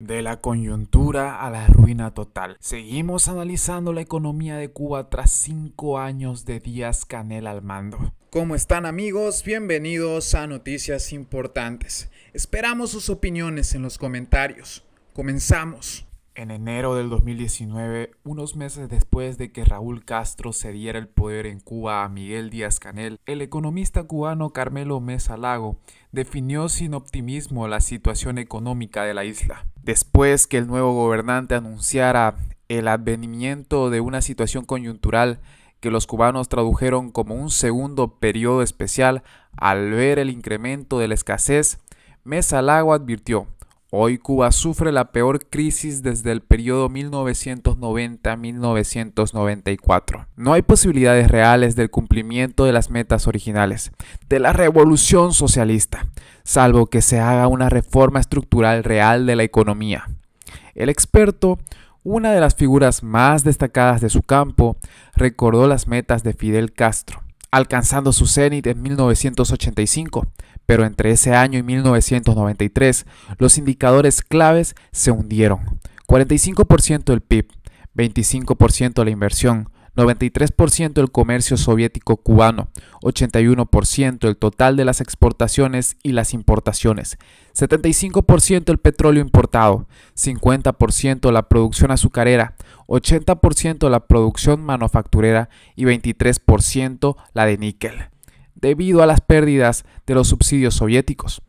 De la coyuntura a la ruina total. Seguimos analizando la economía de Cuba tras cinco años de Díaz Canel al mando. ¿Cómo están amigos? Bienvenidos a Noticias Importantes. Esperamos sus opiniones en los comentarios. Comenzamos. En enero del 2019, unos meses después de que Raúl Castro cediera el poder en Cuba a Miguel Díaz Canel, el economista cubano Carmelo Mesa Lago definió sin optimismo la situación económica de la isla. Después que el nuevo gobernante anunciara el advenimiento de una situación coyuntural que los cubanos tradujeron como un segundo periodo especial al ver el incremento de la escasez, Mesa Lago advirtió Hoy Cuba sufre la peor crisis desde el periodo 1990-1994. No hay posibilidades reales del cumplimiento de las metas originales, de la revolución socialista, salvo que se haga una reforma estructural real de la economía. El experto, una de las figuras más destacadas de su campo, recordó las metas de Fidel Castro, alcanzando su cenit en 1985 pero entre ese año y 1993, los indicadores claves se hundieron. 45% el PIB, 25% la inversión, 93% el comercio soviético cubano, 81% el total de las exportaciones y las importaciones, 75% el petróleo importado, 50% la producción azucarera, 80% la producción manufacturera y 23% la de níquel debido a las pérdidas de los subsidios soviéticos.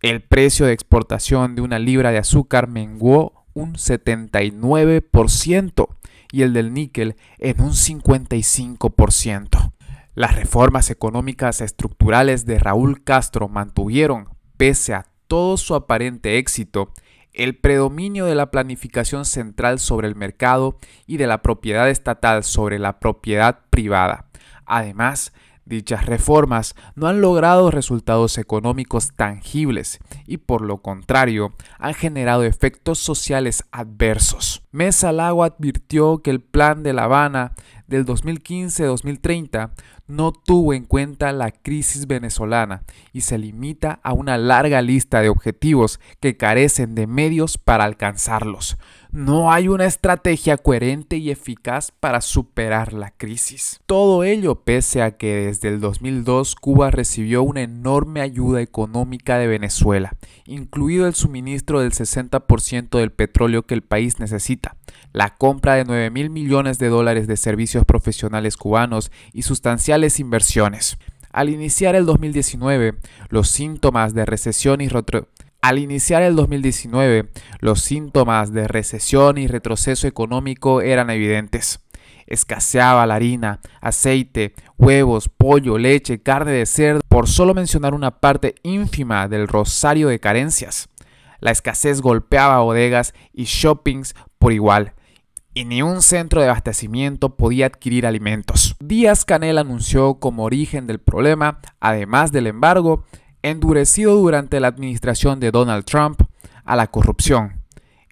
El precio de exportación de una libra de azúcar menguó un 79% y el del níquel en un 55%. Las reformas económicas estructurales de Raúl Castro mantuvieron, pese a todo su aparente éxito, el predominio de la planificación central sobre el mercado y de la propiedad estatal sobre la propiedad privada. Además, Dichas reformas no han logrado resultados económicos tangibles y por lo contrario han generado efectos sociales adversos. Mesa Lago advirtió que el plan de La Habana del 2015-2030 no tuvo en cuenta la crisis venezolana y se limita a una larga lista de objetivos que carecen de medios para alcanzarlos. No hay una estrategia coherente y eficaz para superar la crisis. Todo ello pese a que desde el 2002 Cuba recibió una enorme ayuda económica de Venezuela, incluido el suministro del 60% del petróleo que el país necesita, la compra de 9 mil millones de dólares de servicios profesionales cubanos y sustanciales inversiones. Al iniciar el 2019, los síntomas de recesión y retro al iniciar el 2019, los síntomas de recesión y retroceso económico eran evidentes. Escaseaba la harina, aceite, huevos, pollo, leche, carne de cerdo, por solo mencionar una parte ínfima del rosario de carencias. La escasez golpeaba bodegas y shoppings por igual, y ni un centro de abastecimiento podía adquirir alimentos. Díaz Canel anunció como origen del problema, además del embargo, endurecido durante la administración de Donald Trump a la corrupción.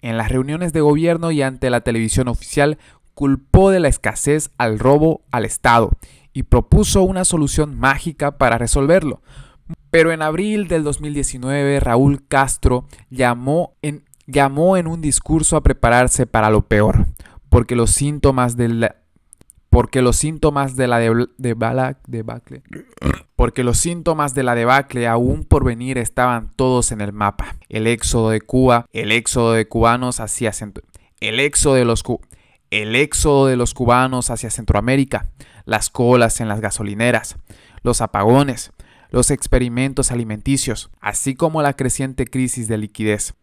En las reuniones de gobierno y ante la televisión oficial culpó de la escasez al robo al Estado y propuso una solución mágica para resolverlo. Pero en abril del 2019 Raúl Castro llamó en, llamó en un discurso a prepararse para lo peor, porque los síntomas del porque los síntomas de la debacle, porque los síntomas de la debacle aún por venir estaban todos en el mapa. El éxodo de Cuba, el éxodo de cubanos hacia el de los el éxodo de los cubanos hacia Centroamérica, las colas en las gasolineras, los apagones, los experimentos alimenticios, así como la creciente crisis de liquidez.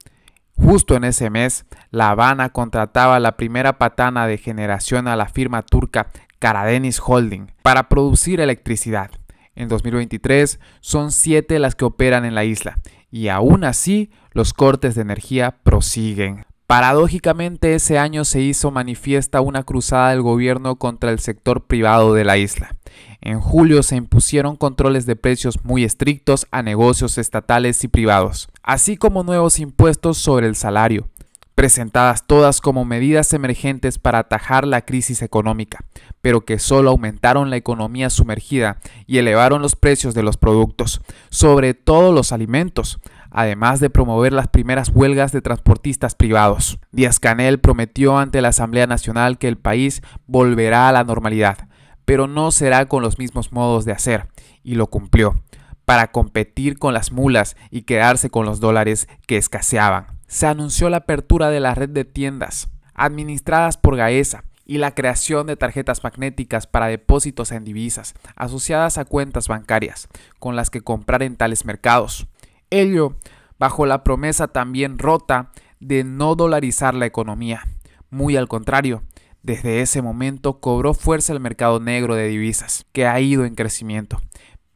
Justo en ese mes, La Habana contrataba la primera patana de generación a la firma turca Karadenis Holding para producir electricidad. En 2023 son siete las que operan en la isla y aún así los cortes de energía prosiguen. Paradójicamente ese año se hizo manifiesta una cruzada del gobierno contra el sector privado de la isla. En julio se impusieron controles de precios muy estrictos a negocios estatales y privados, así como nuevos impuestos sobre el salario, presentadas todas como medidas emergentes para atajar la crisis económica, pero que solo aumentaron la economía sumergida y elevaron los precios de los productos, sobre todo los alimentos, además de promover las primeras huelgas de transportistas privados. Díaz Canel prometió ante la Asamblea Nacional que el país volverá a la normalidad, pero no será con los mismos modos de hacer, y lo cumplió, para competir con las mulas y quedarse con los dólares que escaseaban. Se anunció la apertura de la red de tiendas, administradas por Gaesa, y la creación de tarjetas magnéticas para depósitos en divisas asociadas a cuentas bancarias con las que comprar en tales mercados ello bajo la promesa también rota de no dolarizar la economía. Muy al contrario, desde ese momento cobró fuerza el mercado negro de divisas, que ha ido en crecimiento,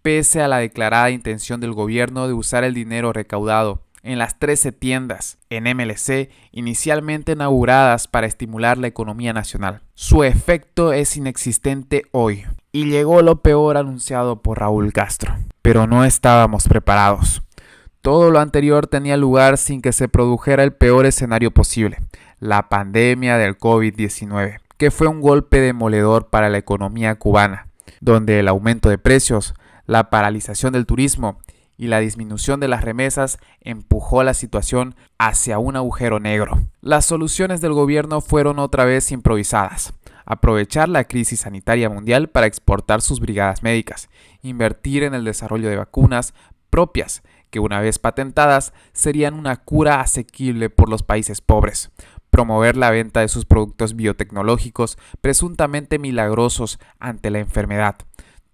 pese a la declarada intención del gobierno de usar el dinero recaudado en las 13 tiendas en MLC inicialmente inauguradas para estimular la economía nacional. Su efecto es inexistente hoy y llegó lo peor anunciado por Raúl Castro. Pero no estábamos preparados. Todo lo anterior tenía lugar sin que se produjera el peor escenario posible, la pandemia del COVID-19, que fue un golpe demoledor para la economía cubana, donde el aumento de precios, la paralización del turismo y la disminución de las remesas empujó la situación hacia un agujero negro. Las soluciones del gobierno fueron otra vez improvisadas. Aprovechar la crisis sanitaria mundial para exportar sus brigadas médicas, invertir en el desarrollo de vacunas propias que una vez patentadas serían una cura asequible por los países pobres, promover la venta de sus productos biotecnológicos presuntamente milagrosos ante la enfermedad.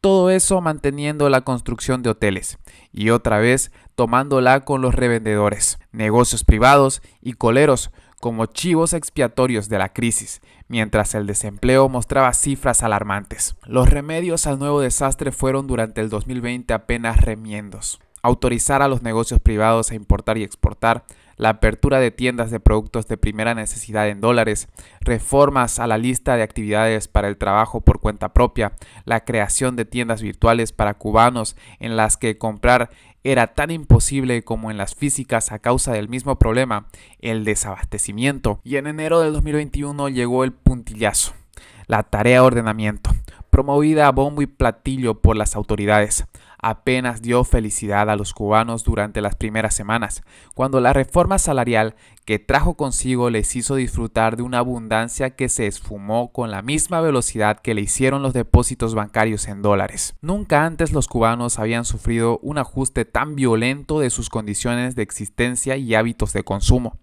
Todo eso manteniendo la construcción de hoteles y otra vez tomándola con los revendedores, negocios privados y coleros como chivos expiatorios de la crisis, mientras el desempleo mostraba cifras alarmantes. Los remedios al nuevo desastre fueron durante el 2020 apenas remiendos autorizar a los negocios privados a importar y exportar, la apertura de tiendas de productos de primera necesidad en dólares, reformas a la lista de actividades para el trabajo por cuenta propia, la creación de tiendas virtuales para cubanos en las que comprar era tan imposible como en las físicas a causa del mismo problema, el desabastecimiento. Y en enero del 2021 llegó el puntillazo, la tarea de ordenamiento, promovida a bombo y platillo por las autoridades apenas dio felicidad a los cubanos durante las primeras semanas, cuando la reforma salarial que trajo consigo les hizo disfrutar de una abundancia que se esfumó con la misma velocidad que le hicieron los depósitos bancarios en dólares. Nunca antes los cubanos habían sufrido un ajuste tan violento de sus condiciones de existencia y hábitos de consumo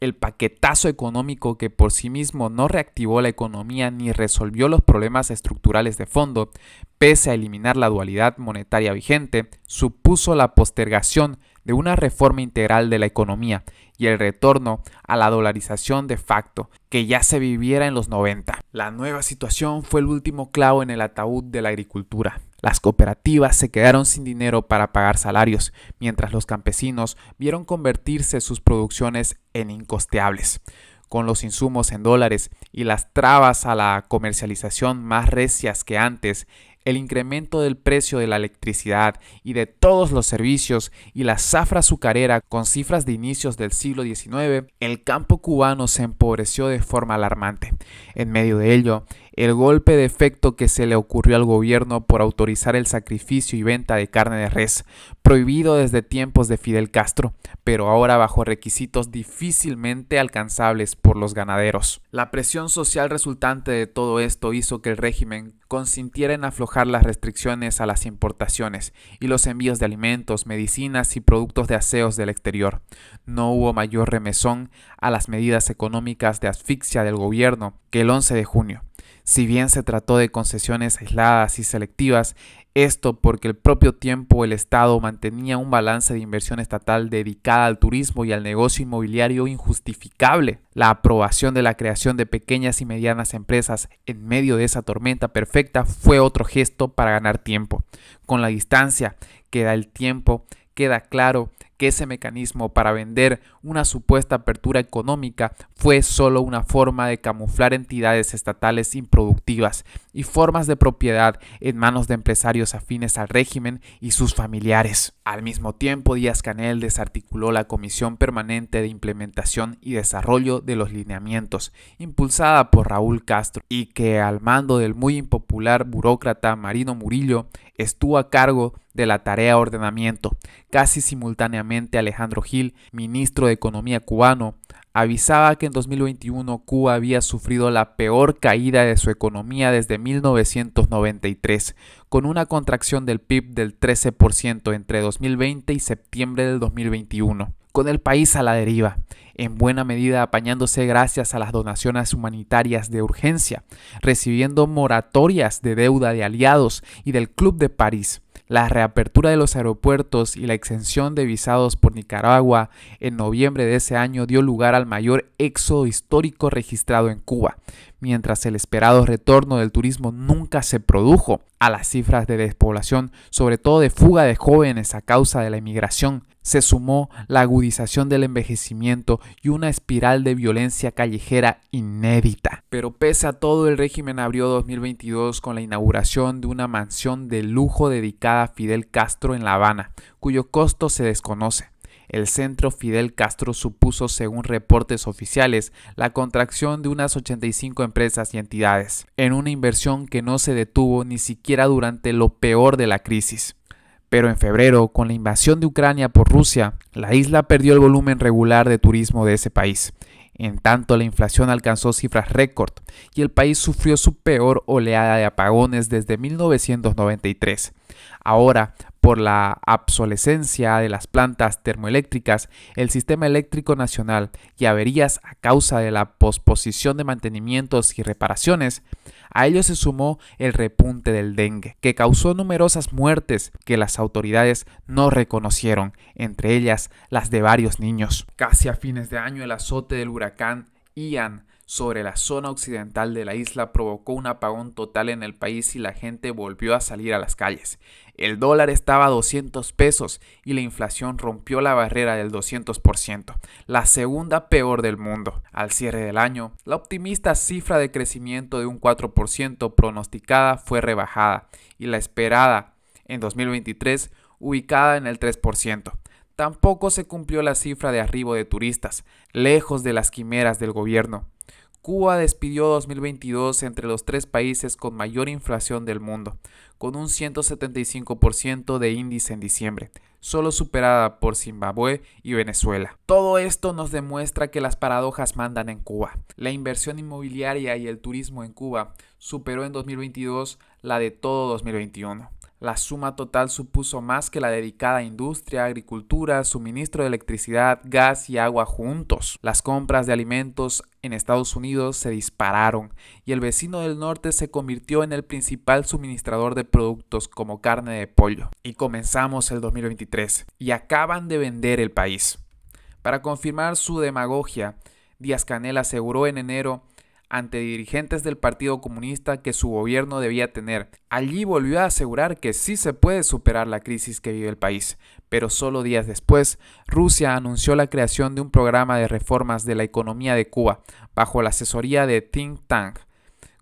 el paquetazo económico que por sí mismo no reactivó la economía ni resolvió los problemas estructurales de fondo, pese a eliminar la dualidad monetaria vigente, supuso la postergación de una reforma integral de la economía y el retorno a la dolarización de facto que ya se viviera en los 90. La nueva situación fue el último clavo en el ataúd de la agricultura las cooperativas se quedaron sin dinero para pagar salarios, mientras los campesinos vieron convertirse sus producciones en incosteables. Con los insumos en dólares y las trabas a la comercialización más recias que antes, el incremento del precio de la electricidad y de todos los servicios y la zafra azucarera con cifras de inicios del siglo XIX, el campo cubano se empobreció de forma alarmante. En medio de ello, el golpe de efecto que se le ocurrió al gobierno por autorizar el sacrificio y venta de carne de res, prohibido desde tiempos de Fidel Castro, pero ahora bajo requisitos difícilmente alcanzables por los ganaderos. La presión social resultante de todo esto hizo que el régimen consintiera en aflojar las restricciones a las importaciones y los envíos de alimentos, medicinas y productos de aseos del exterior. No hubo mayor remesón a las medidas económicas de asfixia del gobierno que el 11 de junio si bien se trató de concesiones aisladas y selectivas, esto porque el propio tiempo el Estado mantenía un balance de inversión estatal dedicada al turismo y al negocio inmobiliario injustificable. La aprobación de la creación de pequeñas y medianas empresas en medio de esa tormenta perfecta fue otro gesto para ganar tiempo. Con la distancia que da el tiempo, queda claro que ese mecanismo para vender una supuesta apertura económica fue solo una forma de camuflar entidades estatales improductivas y formas de propiedad en manos de empresarios afines al régimen y sus familiares. Al mismo tiempo, Díaz Canel desarticuló la Comisión Permanente de Implementación y Desarrollo de los Lineamientos, impulsada por Raúl Castro, y que al mando del muy impopular burócrata Marino Murillo estuvo a cargo de la tarea ordenamiento. Casi simultáneamente Alejandro Gil, ministro de Economía cubano, avisaba que en 2021 Cuba había sufrido la peor caída de su economía desde 1993, con una contracción del PIB del 13% entre 2020 y septiembre del 2021 con el país a la deriva, en buena medida apañándose gracias a las donaciones humanitarias de urgencia, recibiendo moratorias de deuda de aliados y del Club de París, la reapertura de los aeropuertos y la exención de visados por Nicaragua en noviembre de ese año dio lugar al mayor éxodo histórico registrado en Cuba, mientras el esperado retorno del turismo nunca se produjo a las cifras de despoblación, sobre todo de fuga de jóvenes a causa de la inmigración, se sumó la agudización del envejecimiento y una espiral de violencia callejera inédita. Pero pese a todo, el régimen abrió 2022 con la inauguración de una mansión de lujo dedicada a Fidel Castro en La Habana, cuyo costo se desconoce. El centro Fidel Castro supuso, según reportes oficiales, la contracción de unas 85 empresas y entidades, en una inversión que no se detuvo ni siquiera durante lo peor de la crisis. Pero en febrero, con la invasión de Ucrania por Rusia, la isla perdió el volumen regular de turismo de ese país. En tanto, la inflación alcanzó cifras récord y el país sufrió su peor oleada de apagones desde 1993. Ahora, por la obsolescencia de las plantas termoeléctricas, el sistema eléctrico nacional y averías a causa de la posposición de mantenimientos y reparaciones, a ello se sumó el repunte del dengue, que causó numerosas muertes que las autoridades no reconocieron, entre ellas las de varios niños. Casi a fines de año el azote del huracán Ian sobre la zona occidental de la isla provocó un apagón total en el país y la gente volvió a salir a las calles. El dólar estaba a 200 pesos y la inflación rompió la barrera del 200%, la segunda peor del mundo. Al cierre del año, la optimista cifra de crecimiento de un 4% pronosticada fue rebajada y la esperada en 2023 ubicada en el 3% tampoco se cumplió la cifra de arribo de turistas, lejos de las quimeras del gobierno. Cuba despidió 2022 entre los tres países con mayor inflación del mundo, con un 175% de índice en diciembre, solo superada por Zimbabue y Venezuela. Todo esto nos demuestra que las paradojas mandan en Cuba. La inversión inmobiliaria y el turismo en Cuba superó en 2022 la de todo 2021. La suma total supuso más que la dedicada industria, agricultura, suministro de electricidad, gas y agua juntos. Las compras de alimentos en Estados Unidos se dispararon y el vecino del norte se convirtió en el principal suministrador de productos como carne de pollo. Y comenzamos el 2023 y acaban de vender el país. Para confirmar su demagogia, Díaz Canel aseguró en enero ante dirigentes del Partido Comunista que su gobierno debía tener. Allí volvió a asegurar que sí se puede superar la crisis que vive el país, pero solo días después, Rusia anunció la creación de un programa de reformas de la economía de Cuba, bajo la asesoría de Think Tank,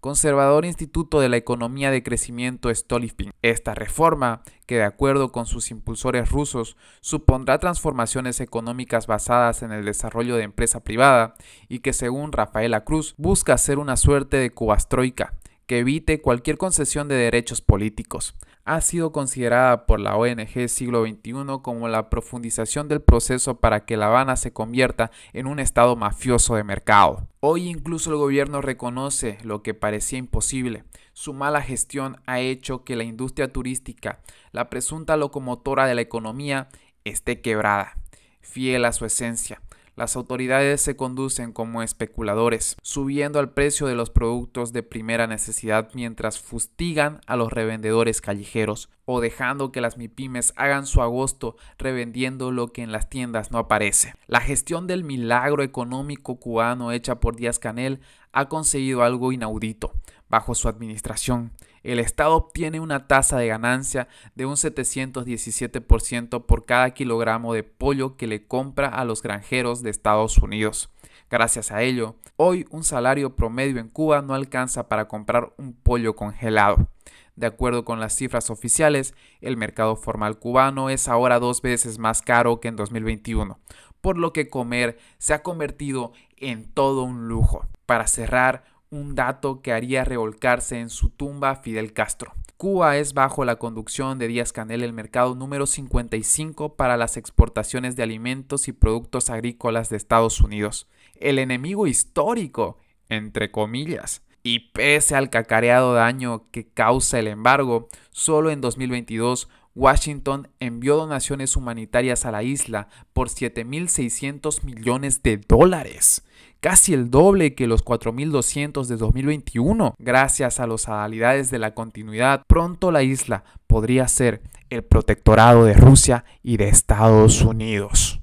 conservador Instituto de la Economía de Crecimiento Stolypin. Esta reforma, que de acuerdo con sus impulsores rusos supondrá transformaciones económicas basadas en el desarrollo de empresa privada y que según Rafaela Cruz busca ser una suerte de cubastroica que evite cualquier concesión de derechos políticos. Ha sido considerada por la ONG Siglo XXI como la profundización del proceso para que La Habana se convierta en un estado mafioso de mercado. Hoy incluso el gobierno reconoce lo que parecía imposible. Su mala gestión ha hecho que la industria turística, la presunta locomotora de la economía, esté quebrada, fiel a su esencia las autoridades se conducen como especuladores, subiendo al precio de los productos de primera necesidad mientras fustigan a los revendedores callejeros o dejando que las MIPIMES hagan su agosto revendiendo lo que en las tiendas no aparece. La gestión del milagro económico cubano hecha por Díaz Canel ha conseguido algo inaudito bajo su administración el Estado obtiene una tasa de ganancia de un 717% por cada kilogramo de pollo que le compra a los granjeros de Estados Unidos. Gracias a ello, hoy un salario promedio en Cuba no alcanza para comprar un pollo congelado. De acuerdo con las cifras oficiales, el mercado formal cubano es ahora dos veces más caro que en 2021, por lo que comer se ha convertido en todo un lujo. Para cerrar, un dato que haría revolcarse en su tumba Fidel Castro. Cuba es bajo la conducción de Díaz Canel el mercado número 55 para las exportaciones de alimentos y productos agrícolas de Estados Unidos. El enemigo histórico, entre comillas. Y pese al cacareado daño que causa el embargo, solo en 2022 Washington envió donaciones humanitarias a la isla por 7.600 millones de dólares casi el doble que los 4.200 de 2021. Gracias a las adalidades de la continuidad, pronto la isla podría ser el protectorado de Rusia y de Estados Unidos.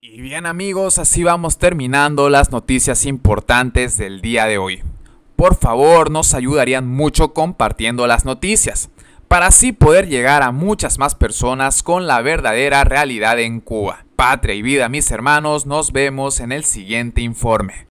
Y bien amigos, así vamos terminando las noticias importantes del día de hoy. Por favor, nos ayudarían mucho compartiendo las noticias, para así poder llegar a muchas más personas con la verdadera realidad en Cuba patria y vida, mis hermanos, nos vemos en el siguiente informe.